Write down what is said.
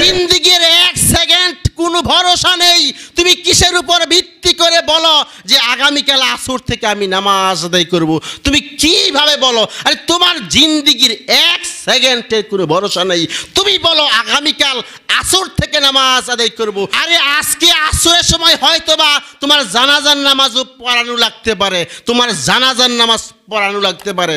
জিন্দিগির এক সেকেন্ড কোনো ভরসা নেই তুমি কিসের উপর ভিত্তি করে বলো যে আগামীকাল আসর থেকে আমি নামাজ আদায় করব। তুমি কিভাবে বলো আরে তোমার জিন্দিগির এক সেকেন্ডের কোনো ভরসা নেই তুমি বলো আগামীকাল আসর থেকে নামাজ আদায় করব। আরে আজকে আসরের সময় হয়তোবা তোমার জানাজার নামাজও পড়ানো লাগতে পারে তোমার জানাজার নামাজ পড়ানো লাগতে পারে